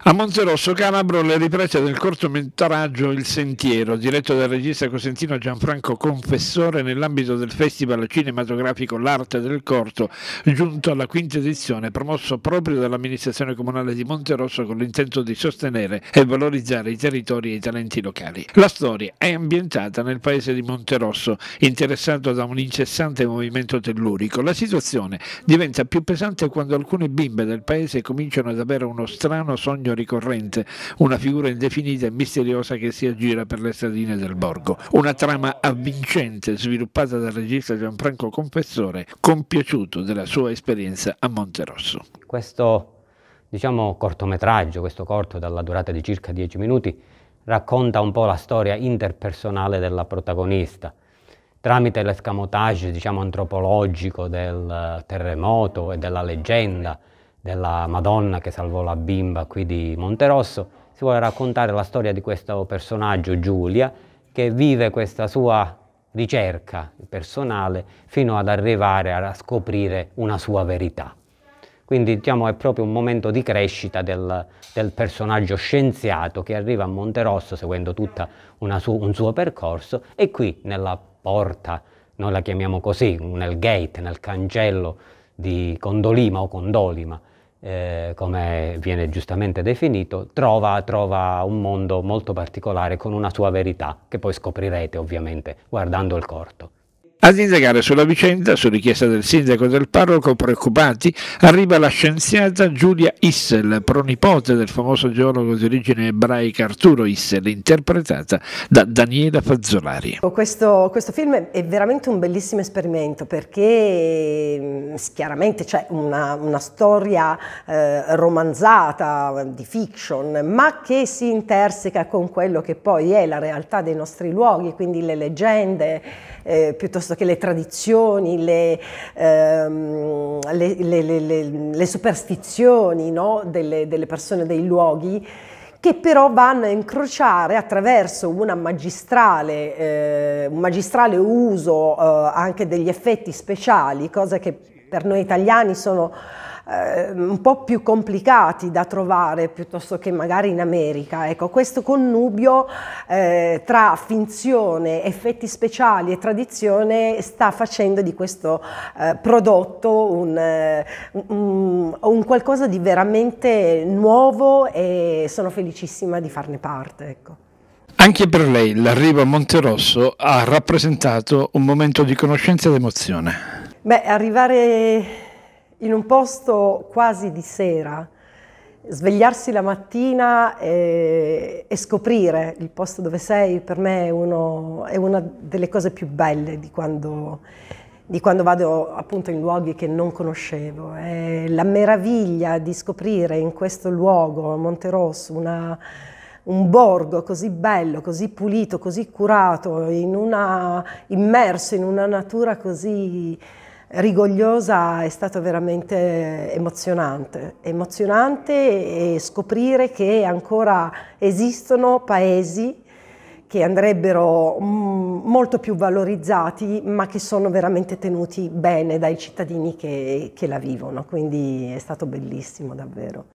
A Monterosso Calabro le riprese del cortometraggio Il Sentiero, diretto dal regista cosentino Gianfranco Confessore nell'ambito del festival cinematografico L'Arte del Corto, giunto alla quinta edizione, promosso proprio dall'amministrazione comunale di Monterosso con l'intento di sostenere e valorizzare i territori e i talenti locali. La storia è ambientata nel paese di Monterosso, interessato da un incessante movimento tellurico. La situazione diventa più pesante quando alcune bimbe del paese cominciano ad avere uno strano sogno ricorrente, una figura indefinita e misteriosa che si aggira per le stradine del borgo. Una trama avvincente sviluppata dal regista Gianfranco Confessore, compiaciuto della sua esperienza a Monterosso. Questo diciamo, cortometraggio, questo corto dalla durata di circa 10 minuti, racconta un po' la storia interpersonale della protagonista tramite l'escamotage diciamo, antropologico del eh, terremoto e della leggenda della Madonna che salvò la bimba qui di Monterosso, si vuole raccontare la storia di questo personaggio Giulia che vive questa sua ricerca personale fino ad arrivare a scoprire una sua verità. Quindi diciamo, è proprio un momento di crescita del, del personaggio scienziato che arriva a Monterosso seguendo tutto su, un suo percorso e qui nella porta, noi la chiamiamo così, nel gate, nel cancello di Condolima o Condolima, eh, come viene giustamente definito, trova, trova, un mondo molto particolare con una sua verità, che poi scoprirete ovviamente guardando il corto. Ad indagare sulla vicenda, su richiesta del sindaco e del parroco preoccupati, arriva la scienziata Giulia Issel, pronipote del famoso geologo di origine ebraica Arturo Issel, interpretata da Daniela Fazzolari. Oh, questo, questo film è veramente un bellissimo esperimento perché mm, chiaramente c'è una, una storia eh, romanzata, di fiction, ma che si interseca con quello che poi è la realtà dei nostri luoghi, quindi le leggende eh, piuttosto piuttosto che le tradizioni, le, ehm, le, le, le superstizioni no? delle, delle persone, dei luoghi che però vanno a incrociare attraverso magistrale, eh, un magistrale uso eh, anche degli effetti speciali, cose che per noi italiani sono eh, un po' più complicati da trovare piuttosto che magari in America. Ecco, questo connubio eh, tra finzione, effetti speciali e tradizione sta facendo di questo eh, prodotto un, eh, un, un, qualcosa di veramente nuovo e sono felicissima di farne parte. Ecco. Anche per lei l'arrivo a Monterosso ha rappresentato un momento di conoscenza ed emozione. Beh, arrivare in un posto quasi di sera, svegliarsi la mattina e, e scoprire il posto dove sei per me è, uno, è una delle cose più belle di quando, di quando, vado appunto in luoghi che non conoscevo. È la meraviglia di scoprire in questo luogo, a Monterosso, una, un borgo così bello, così pulito, così curato, in una, immerso in una natura così rigogliosa è stato veramente emozionante, emozionante e scoprire che ancora esistono paesi che andrebbero mm, molto più valorizzati ma che sono veramente tenuti bene dai cittadini che, che la vivono, quindi è stato bellissimo davvero.